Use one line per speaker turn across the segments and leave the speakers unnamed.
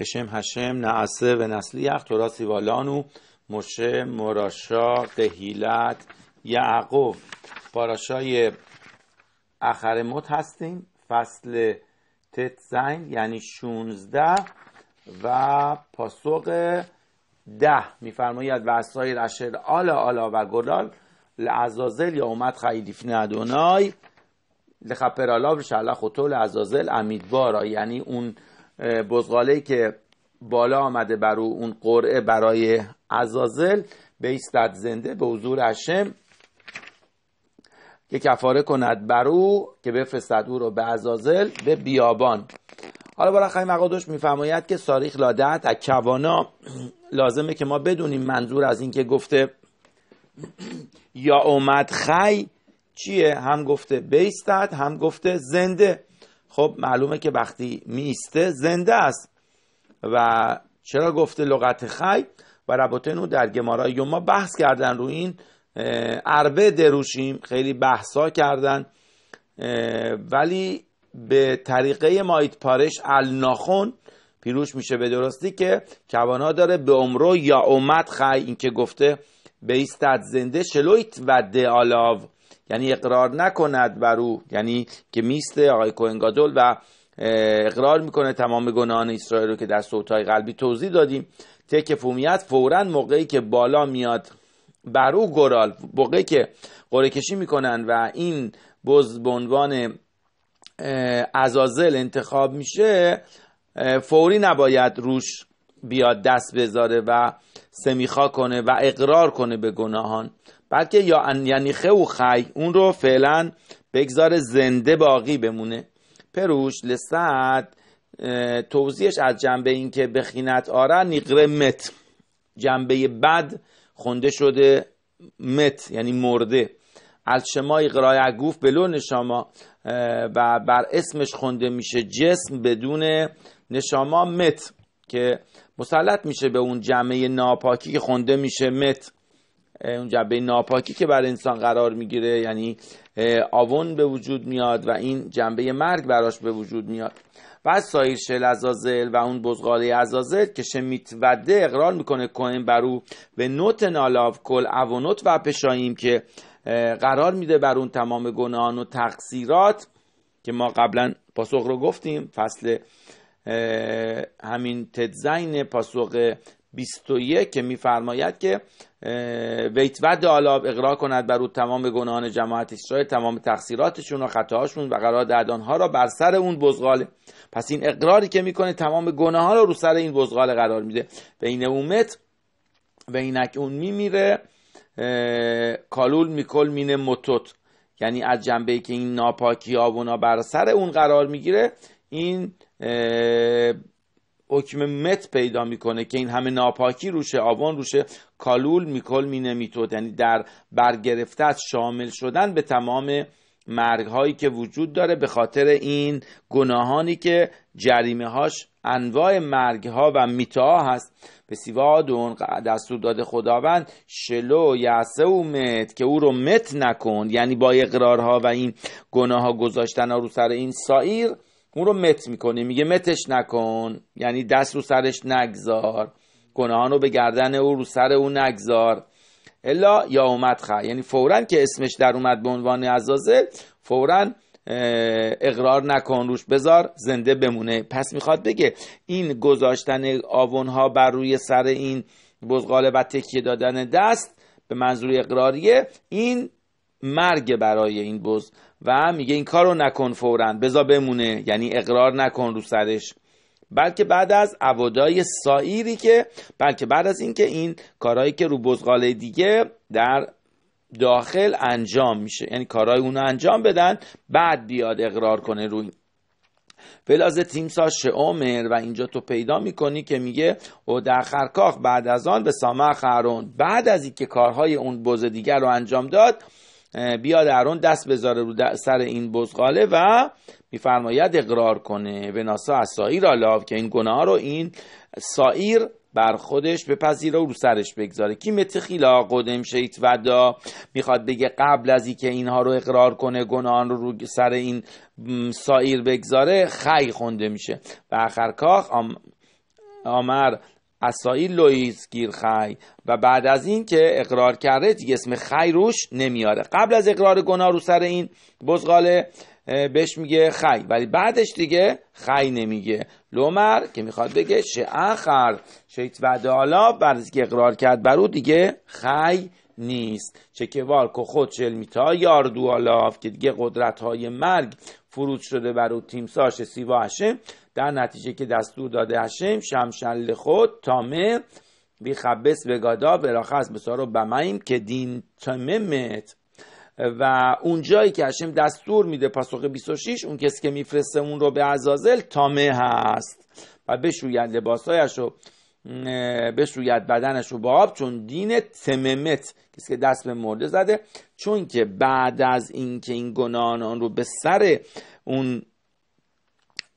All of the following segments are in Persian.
هشم و و نسلی תורה والانو مشه مراشا قهیلت یعقوب پاراشای اخر مت هستیم فصل تت زین یعنی 16 و پاسوق ده میفرماید و اصلای رشد آلا آلا و گلال لعزازل یا اومد خیلیف ادونای لخپرالا و خطول عزازل یعنی اون بزغاله که بالا آمده بر او اون قرعه برای عزازل بیستد زنده به حضور هشم که کفاره کند بر او که بفرستد او رو به عزازل به بیابان حالا بالاخره مقادش میفرماید که ساریخ لادت اکوانا لازمه که ما بدونیم منظور از اینکه گفته یا اومد خی چیه هم گفته بیستد هم گفته زنده خب معلومه که وقتی میسته زنده است و چرا گفته لغت خی و رباتنو در گمارای یوما بحث کردن رو این عربه دروشیم خیلی بحثا کردن ولی به طریقه مایت پارش الناخون پیروش میشه به درستی که کوانا داره به عمرو یا اومد خی این که گفته بیستد زنده شلویت و دعالاو یعنی اقرار نکند بر او یعنی که میست آقای کوهنگادول و اقرار میکنه تمام گناهان اسرائیل رو که در صوتهای قلبی توضیح دادیم تک فومیت فورا موقعی که بالا میاد بر او گرال موقعی که قره کشی میکنن و این بز به عنوان ازازل انتخاب میشه فوری نباید روش بیاد دست بذاره و سمیخا کنه و اقرار کنه به گناهان بلکه یا ان یعنی و خی اون رو فعلا بگذار زنده باقی بمونه پروش لسد توضیحش از جنبه این که بخینت آره نیقره مت جنبه بد خونده شده مت یعنی مرده از شمای قرای گفت به لون شما و بر اسمش خونده میشه جسم بدون نشاما مت که مسلط میشه به اون جمعه ناپاکی که خونده میشه مت اون جبه ناپاکی که بر انسان قرار میگیره یعنی آون به وجود میاد و این جنبه مرگ براش به وجود میاد و سایر شل ازازل و اون بزغاله ازازل که شمیت وده اقرار میکنه کوهن برو به نوت نالاف کل اوونوت و پشاییم که قرار میده بر اون تمام گناهان و تقصیرات که ما قبلا پاسخ رو گفتیم فصل همین تدزین پاسخ 21 که میفرماید که و آلاب اقرار کند بر او تمام گناهان جماعت اسرائیل تمام تقصیراتشون و خطاهاشون و قرار دهد ها را بر سر اون بزغاله پس این اقراری که میکنه تمام گناهان را رو سر این بزغاله قرار میده بین اومت و اینک اون میمیره کالول میکل مینه متوت یعنی از جنبه ای که این ناپاکی ها بر سر اون قرار میگیره این حکم مت پیدا میکنه که این همه ناپاکی روشه آوان روشه کالول میکل مینمیتود یعنی در برگرفته از شامل شدن به تمام مرگ هایی که وجود داره به خاطر این گناهانی که جریمه هاش انواع مرگ ها و میتا هست به دون دستور داده خداوند شلو یعسه و مت که او رو مت نکن یعنی با اقرارها و این گناه ها گذاشتن ها رو سر این سایر اون رو مت میکنه میگه متش نکن یعنی دست رو سرش نگذار گناهان رو به گردن او رو سر او نگذار الا یا اومد خ یعنی فورا که اسمش در اومد به عنوان عزازه فورا اقرار نکن روش بذار زنده بمونه پس میخواد بگه این گذاشتن آونها بر روی سر این بزغاله و تکیه دادن دست به منظور اقراریه این مرگ برای این بز و میگه این کارو نکن فورا بزا بمونه یعنی اقرار نکن رو سرش بلکه بعد از عودای سایری که بلکه بعد از اینکه این کارهایی که رو بزغاله دیگه در داخل انجام میشه یعنی کارهای اونو انجام بدن بعد بیاد اقرار کنه روی فلاز تیمسا عمر و اینجا تو پیدا میکنی که میگه او در خرکاخ بعد از آن به سامع خرون بعد از اینکه کارهای اون بز دیگر رو انجام داد بیاد ارون دست بذاره رو سر این بزغاله و میفرماید اقرار کنه و ناسا از سایر آلاف که این گناه رو این سایر بر خودش بپذیره و رو سرش بگذاره کی متخیلا قدم شیط ودا میخواد بگه قبل از اینکه اینها رو اقرار کنه گناهان رو رو سر این سایر بگذاره خی خونده میشه و آم... آمر لویز گیر خی و بعد از این که اقرار کرده دیگه اسم خی روش نمیاره قبل از اقرار گناه رو سر این بزغاله بهش میگه خی ولی بعدش دیگه خی نمیگه لومر که میخواد بگه آخر شیط و دالا بعد از که اقرار کرد برو دیگه خی نیست چه که وارکو خود یار دوالاف که دیگه قدرت های مرگ فرود شده بر او تیمساش سیوا هشم در نتیجه که دستور داده هشم شمشل خود تامه بی خبس به گادا راخص به سارو بمعیم که دین مت و اون جایی که هشم دستور میده پاسخ 26 اون کسی که میفرسته اون رو به عزازل تامه هست و بشوید لباسهایش رو بسوید بدنش رو با آب چون دین تممت کسی که دست به مرده زده چون که بعد از اینکه این, این گناهان آن رو به سر اون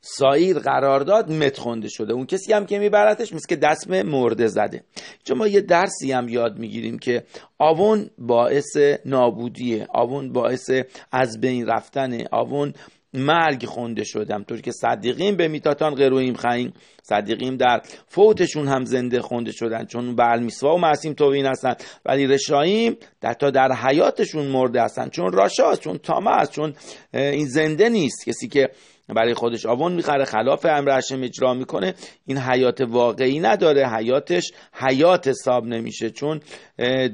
سایر قرار داد مت شده اون کسی هم که میبردش مثل که دست به مرده زده چون ما یه درسی هم یاد میگیریم که آون باعث نابودیه آون باعث از بین رفتنه آون مرگ خونده شدم طوری که صدیقیم به میتاتان قرویم خاییم صدیقیم در فوتشون هم زنده خونده شدن چون برمیسوا و معصیم این هستن ولی رشاییم در تا در حیاتشون مرده هستن چون راشاست چون تامه هست چون این زنده نیست کسی که برای خودش آوان میخره خلاف امر هشم اجرا میکنه این حیات واقعی نداره حیاتش حیات حساب نمیشه چون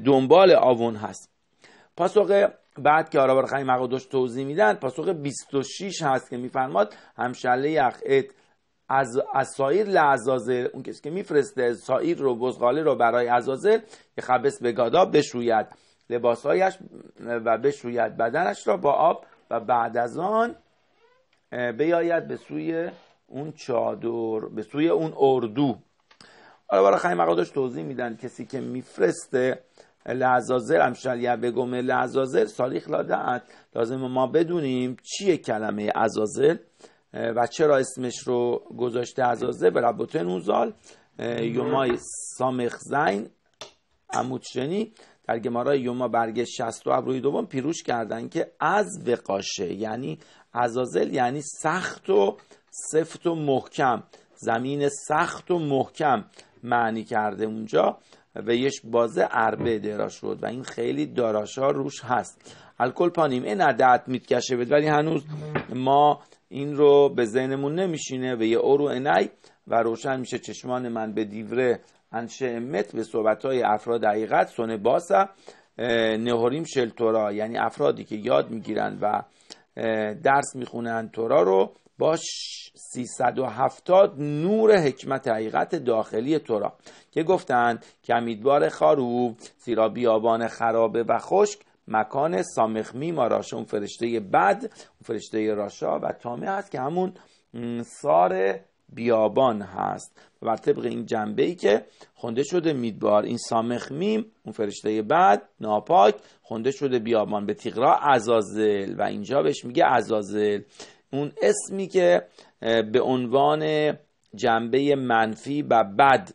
دنبال آوان هست پاسخ بعد که آرابر خیلی مقادش توضیح میدن پاسخ 26 هست که میفرماد همشله یخ از, از سایر لعزازل اون کسی که میفرسته سایر رو بزغاله رو برای عزازل که خبس به گادا بشوید لباسهایش و بشوید بدنش را با آب و بعد از آن بیاید به سوی اون چادر به سوی اون اردو حالا برای خیلی مقادش توضیح میدن کسی که میفرسته لعزازر امشال بگم لعزازل سالیخ لادعت لازم ما بدونیم چیه کلمه عزازل و چرا اسمش رو گذاشته عزازل به ربوتن اون یومای سامخ زین عمودشنی در گمارای یوما برگ 60 و ابروی دوم پیروش کردن که از وقاشه یعنی عزازل یعنی سخت و سفت و محکم زمین سخت و محکم معنی کرده اونجا و یش بازه عربه درا شد و این خیلی داراشا روش هست الکل پانیم این عدد میتکشه بد ولی هنوز ما این رو به ذهنمون نمیشینه و یه اورو رو انای و روشن میشه چشمان من به دیوره انشه امت به صحبت های افراد حقیقت سونه باسه نهوریم شلتورا یعنی افرادی که یاد میگیرن و درس میخونن تورا رو با 370 نور حکمت حقیقت داخلی را که گفتند کمیدبار خاروب زیرا بیابان خرابه و خشک مکان سامخ ما اون فرشته بد اون فرشته راشا و تامه هست که همون سار بیابان هست و طبق این جنبه ای که خونده شده میدبار این سامخ میم اون فرشته بد ناپاک خونده شده بیابان به تیغرا ازازل و اینجا بهش میگه ازازل اون اسمی که به عنوان جنبه منفی و بد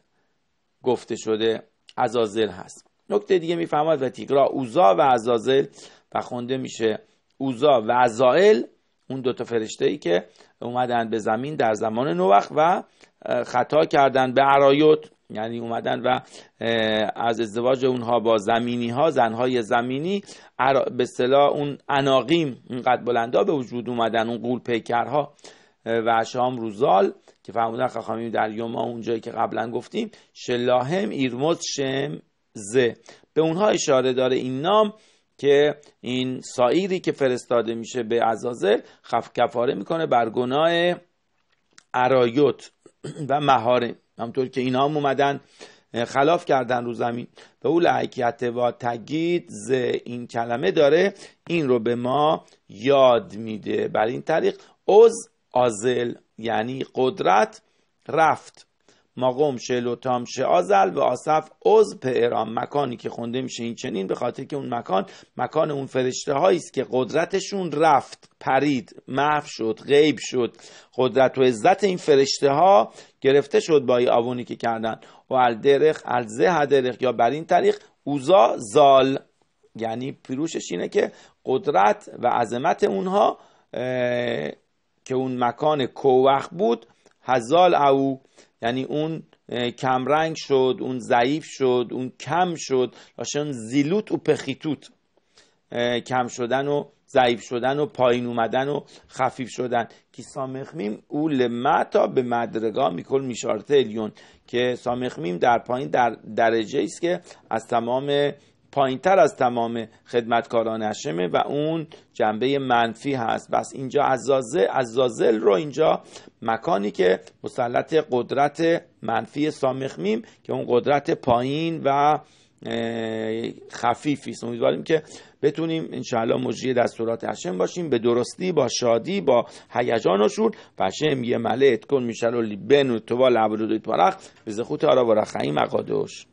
گفته شده ازازل هست نکته دیگه میفهمد و تیگرا اوزا و ازازل و خونده میشه اوزا و ازائل اون دوتا فرشته ای که اومدن به زمین در زمان نوخ و خطا کردن به عرایوت یعنی اومدن و از ازدواج اونها با زمینی ها زنهای زمینی به صلاح اون اناقیم اینقدر بلندا به وجود اومدن اون قول پیکرها و شام روزال که فرمودن خخامیم در یوما اونجایی که قبلا گفتیم شلاهم ایرموز شم زه به اونها اشاره داره این نام که این سایری که فرستاده میشه به عزازل خف کفاره میکنه بر گناه ارایوت و مهارم همطور که اینا هم اومدن خلاف کردن رو زمین به او لحکیت و تگید ز این کلمه داره این رو به ما یاد میده بر این طریق از آزل یعنی قدرت رفت ماقوم شل و و آصف از پیرام مکانی که خونده میشه این چنین به خاطر که اون مکان مکان اون فرشته است که قدرتشون رفت پرید محو شد غیب شد قدرت و عزت این فرشته ها گرفته شد با آوونی که کردن و الدرخ الزه درخ یا بر این طریق اوزا زال یعنی پیروشش اینه که قدرت و عظمت اونها که اون مکان کوخ بود هزال او یعنی اون کمرنگ شد اون ضعیف شد اون کم شد لاشن زیلوت و پخیتوت کم شدن و ضعیف شدن و پایین اومدن و خفیف شدن که سامخمیم او لمتا به مدرگا میکل میشارته الیون که سامخمیم در پایین در درجه است که از تمام پایین تر از تمام خدمتکاران هشمه و اون جنبه منفی هست بس اینجا ازازل عزازل رو اینجا مکانی که مسلط قدرت منفی سامخمیم که اون قدرت پایین و خفیفی است امیدواریم که بتونیم انشاءالله مجری دستورات هشم باشیم به درستی با شادی با هیجان و شور هشم یه مله اتکن میشل و لیبن و توال عبرودویت پارخ به زخوت آرا و مقادوش